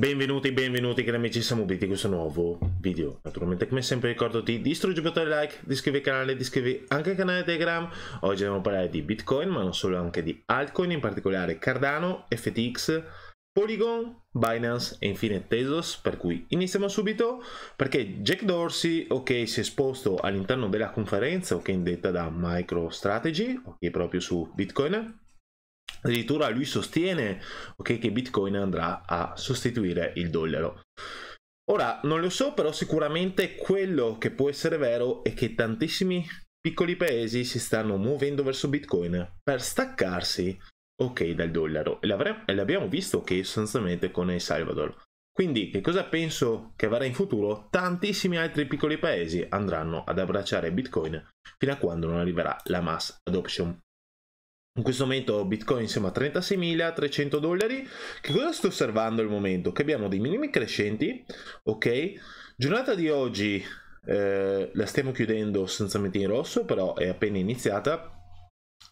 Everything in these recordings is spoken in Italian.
Benvenuti, benvenuti cari amici siamo qui in questo nuovo video. Naturalmente come sempre ricordo di distruggere il bottone like, di iscrivervi al canale, di iscrivervi anche al canale Telegram. Oggi andiamo a parlare di Bitcoin, ma non solo, anche di altcoin, in particolare Cardano, FTX, Polygon, Binance e infine Tezos. per cui iniziamo subito perché Jack Dorsey, ok, si è esposto all'interno della conferenza, ok, indetta da MicroStrategy, ok, proprio su Bitcoin, Addirittura lui sostiene okay, che Bitcoin andrà a sostituire il dollaro. Ora, non lo so, però sicuramente quello che può essere vero è che tantissimi piccoli paesi si stanno muovendo verso Bitcoin per staccarsi ok dal dollaro e, e l'abbiamo visto che okay, sostanzialmente con El Salvador. Quindi che cosa penso che avrà in futuro? Tantissimi altri piccoli paesi andranno ad abbracciare Bitcoin fino a quando non arriverà la mass adoption in questo momento Bitcoin siamo a 36.300 dollari. Che cosa sto osservando al momento? Che abbiamo dei minimi crescenti, ok? Giornata di oggi eh, la stiamo chiudendo sostanzialmente in rosso, però è appena iniziata.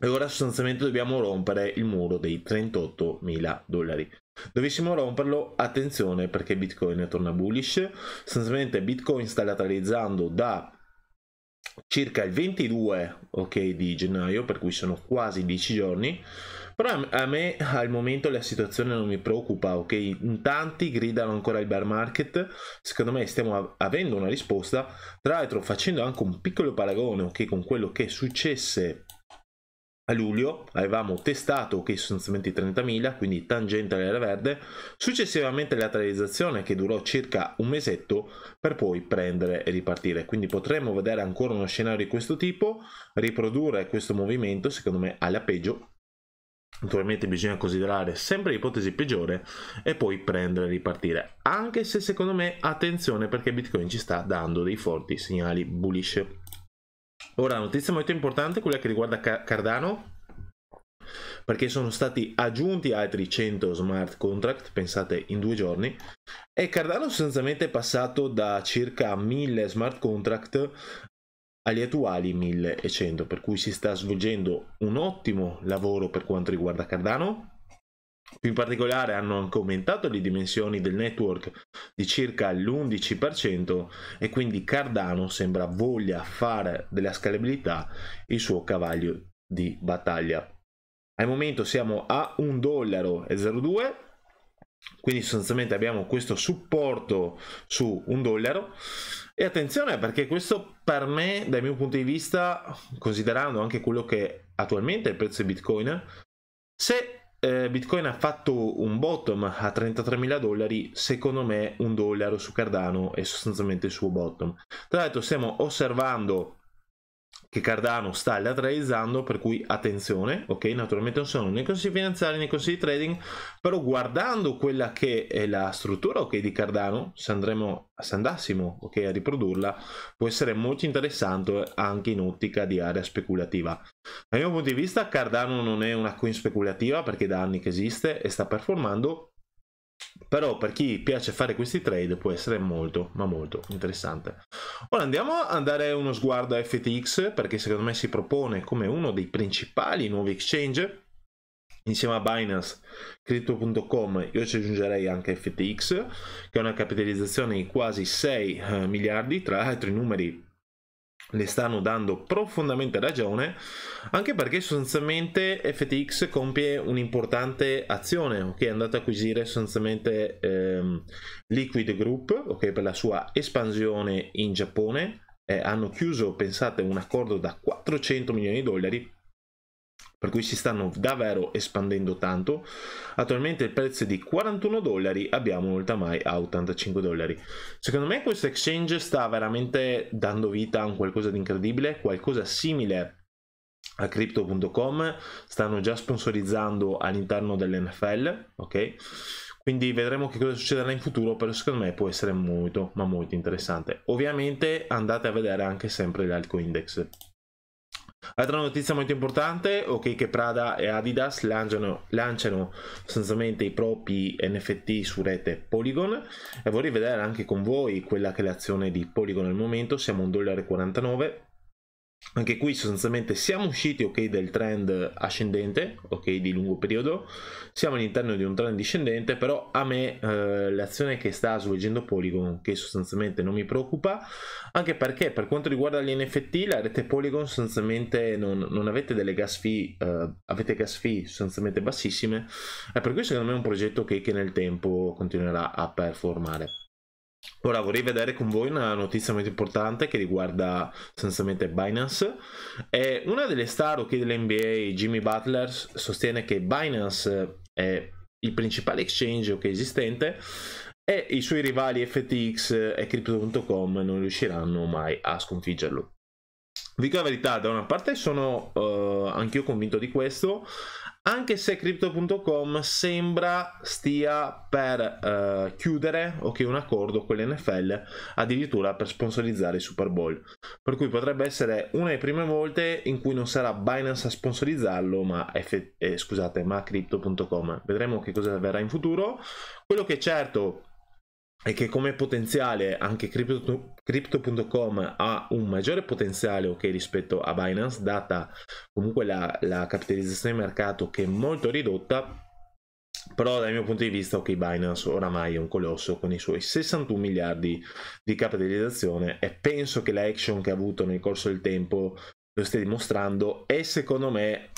E ora sostanzialmente dobbiamo rompere il muro dei 38.000 dollari. Dovessimo romperlo, attenzione perché Bitcoin torna bullish. Sostanzialmente Bitcoin sta lateralizzando da circa il 22 okay, di gennaio, per cui sono quasi 10 giorni, però a me al momento la situazione non mi preoccupa, ok? In tanti gridano ancora il bear market, secondo me stiamo avendo una risposta, tra l'altro facendo anche un piccolo paragone, ok, con quello che successe a luglio avevamo testato che okay, sostanzialmente 30.000 quindi tangente all'era verde successivamente la lateralizzazione che durò circa un mesetto per poi prendere e ripartire quindi potremmo vedere ancora uno scenario di questo tipo riprodurre questo movimento secondo me alla peggio Naturalmente bisogna considerare sempre l'ipotesi peggiore e poi prendere e ripartire. Anche se secondo me attenzione perché Bitcoin ci sta dando dei forti segnali bullish. Ora, notizia molto importante, quella che riguarda Cardano, perché sono stati aggiunti altri 100 smart contract, pensate in due giorni, e Cardano sostanzialmente è passato da circa 1000 smart contract agli attuali 1100, per cui si sta svolgendo un ottimo lavoro per quanto riguarda Cardano. Più in particolare hanno anche aumentato le dimensioni del network di circa l'11% e quindi Cardano sembra voglia fare della scalabilità il suo cavallo di battaglia. Al momento siamo a 1 dollaro e 02 quindi sostanzialmente abbiamo questo supporto su un dollaro e attenzione perché questo per me dal mio punto di vista considerando anche quello che attualmente è il prezzo di bitcoin se eh, Bitcoin ha fatto un bottom a 33.000 dollari, secondo me un dollaro su Cardano è sostanzialmente il suo bottom. Tra l'altro stiamo osservando che Cardano sta lateralizzando, per cui attenzione, ok? Naturalmente non sono nei consigli finanziari nei consigli trading, però guardando quella che è la struttura ok di Cardano, se andremo se andassimo ok a riprodurla, può essere molto interessante anche in ottica di area speculativa. Dal mio punto di vista Cardano non è una coin speculativa perché da anni che esiste e sta performando però per chi piace fare questi trade può essere molto ma molto interessante ora andiamo a dare uno sguardo a FTX perché secondo me si propone come uno dei principali nuovi exchange insieme a Binance, Crypto.com, io ci aggiungerei anche FTX, che ha una capitalizzazione di quasi 6 eh, miliardi, tra l'altro i numeri le stanno dando profondamente ragione, anche perché sostanzialmente FTX compie un'importante azione, ok? È andato ad acquisire sostanzialmente ehm, Liquid Group, ok? Per la sua espansione in Giappone. Eh, hanno chiuso, pensate, un accordo da 400 milioni di dollari per cui si stanno davvero espandendo tanto. Attualmente il prezzo è di 41 dollari, abbiamo ormai a 85 dollari. Secondo me questo exchange sta veramente dando vita a un qualcosa di incredibile, qualcosa simile a crypto.com, stanno già sponsorizzando all'interno dell'NFL, ok? Quindi vedremo che cosa succederà in futuro, però secondo me può essere molto, ma molto interessante. Ovviamente andate a vedere anche sempre l'Alco Index. Altra notizia molto importante, ok che Prada e Adidas lanciano, lanciano sostanzialmente i propri NFT su rete Polygon e vorrei vedere anche con voi quella che è l'azione di Polygon al momento, siamo a 1,49$ anche qui sostanzialmente siamo usciti okay, del trend ascendente ok di lungo periodo siamo all'interno di un trend discendente però a me eh, l'azione che sta svolgendo Polygon che sostanzialmente non mi preoccupa anche perché per quanto riguarda gli NFT la rete Polygon sostanzialmente non, non avete delle gas fee eh, avete gas fee sostanzialmente bassissime e per cui secondo me è un progetto che, che nel tempo continuerà a performare Ora vorrei vedere con voi una notizia molto importante che riguarda sostanzialmente Binance. È una delle star ok dell'NBA, Jimmy Butler, sostiene che Binance è il principale exchange ok esistente e i suoi rivali FTX e Crypto.com non riusciranno mai a sconfiggerlo. Dico la verità, da una parte sono uh, anch'io convinto di questo, anche se crypto.com sembra stia per eh, chiudere okay, un accordo con l'NFL addirittura per sponsorizzare il Super Bowl per cui potrebbe essere una delle prime volte in cui non sarà Binance a sponsorizzarlo ma, F- eh, scusate, ma crypto.com vedremo che cosa avverrà in futuro quello che è certo e che come potenziale anche crypto.com ha un maggiore potenziale okay, rispetto a Binance, data comunque la, la capitalizzazione di mercato che è molto ridotta, però dal mio punto di vista ok Binance oramai è un colosso con i suoi 61 miliardi di capitalizzazione e penso che l'action che ha avuto nel corso del tempo lo stia dimostrando e secondo me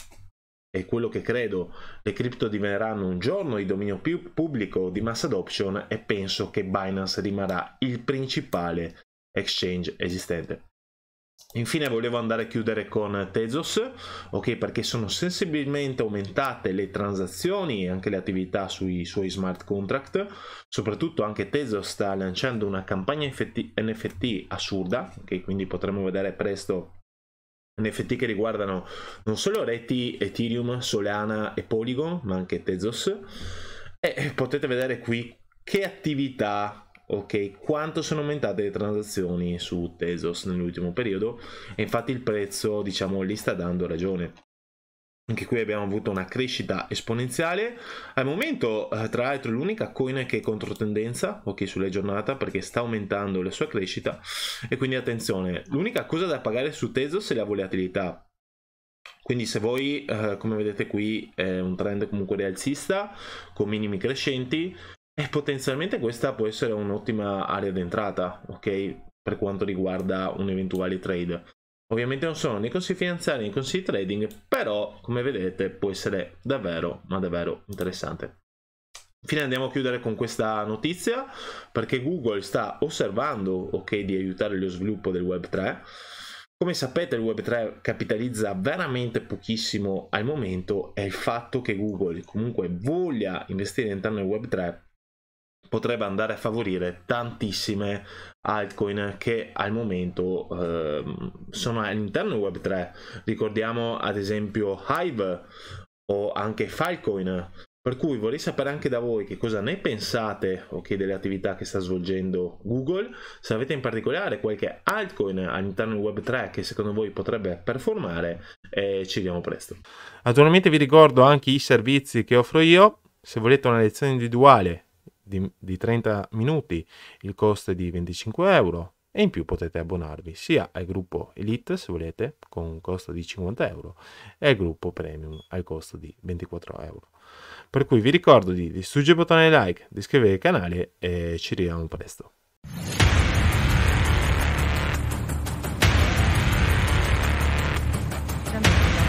è quello che credo le cripto diventeranno un giorno di dominio più pubblico di mass adoption e penso che Binance rimarrà il principale exchange esistente. Infine volevo andare a chiudere con Tezos, ok, perché sono sensibilmente aumentate le transazioni e anche le attività sui suoi smart contract, soprattutto anche Tezos sta lanciando una campagna NFT assurda, ok, quindi potremo vedere presto NFT che riguardano non solo reti Ethereum, Solana e Polygon, ma anche Tezos. E potete vedere qui che attività, ok, quanto sono aumentate le transazioni su Tezos nell'ultimo periodo. E infatti il prezzo, diciamo, gli sta dando ragione anche qui abbiamo avuto una crescita esponenziale. Al momento, eh, tra l'altro, l'unica coin che è tendenza ok, sulla giornata, perché sta aumentando la sua crescita. E quindi attenzione, l'unica cosa da pagare su Tezos è la volatilità. Quindi se voi, eh, come vedete qui, è un trend comunque rialzista, con minimi crescenti, e potenzialmente questa può essere un'ottima area d'entrata, ok? Per quanto riguarda un eventuale trade. Ovviamente non sono né consigli finanziari, né consigli trading, però come vedete può essere davvero, ma davvero interessante. Infine andiamo a chiudere con questa notizia perché Google sta osservando ok di aiutare lo sviluppo del Web 3. Come sapete il Web 3 capitalizza veramente pochissimo al momento e il fatto che Google comunque voglia investire all'interno del Web 3 potrebbe andare a favorire tantissime altcoin che al momento eh, sono all'interno del Web3. Ricordiamo ad esempio Hive o anche Filecoin. Per cui vorrei sapere anche da voi che cosa ne pensate okay, delle attività che sta svolgendo Google, se avete in particolare qualche altcoin all'interno del Web3 che secondo voi potrebbe performare e ci vediamo presto. Naturalmente vi ricordo anche i servizi che offro io, se volete una lezione individuale di, di 30 minuti, il costo è di 25 euro e in più potete abbonarvi sia al gruppo Elite se volete con un costo di 50 euro e al gruppo Premium al costo di 24 euro. Per cui vi ricordo di, distruggere il bottone like, di iscrivervi al canale e ci vediamo presto. Grazie.